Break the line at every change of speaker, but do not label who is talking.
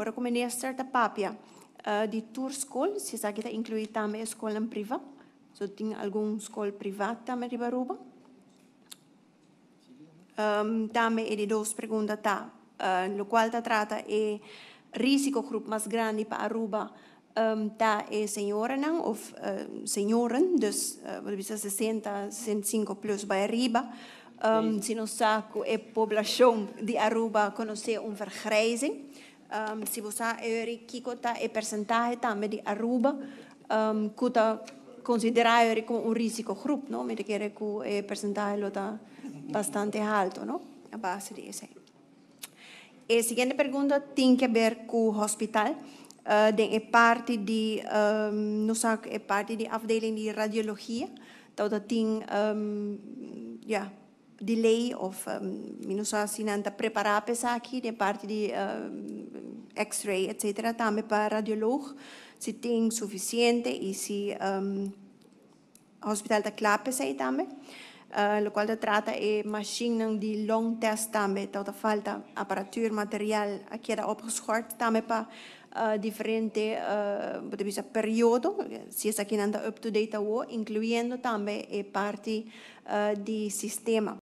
ora come ne është të papja, uh, di tour school, si sa che kita inclui tame e skolën priva, so ting algun skol privat tame riba ruba. Um, tame e di dos pregunda ta, uh, lo qual ta trata e risico grup mas grandi pa Aruba, um, ta e senioren ang, uh, senioren, dus uh, 60, 65 plus ba riba, um, sì. sino sacco e popolazione di Aruba conosce un vergrijzing um, si vosa öri kikota e percentage tamme di aruba um, ehm, kuta considera öri come un risiko grupp no med che ku e percentage lota alto no a base di ese e siguiente pergunta tiene que ver ku hospital uh, ehm, den e parte di um, no sa e parte di afdeling di radiologia tauta ting um, ja yeah, delay of um, minusa sinanta preparapesaki de parte di um, x-ray, etcétera, también para radiólogo, si tiene suficiente y si um, hospital de clape se también. Uh, eh, lo cual te trata de machine die long test también, toda falta aparatur, material, aquí era opgeschort también para uh, eh, diferente uh, periodo, si es aquí anda up to date, incluyendo también parte uh, del sistema.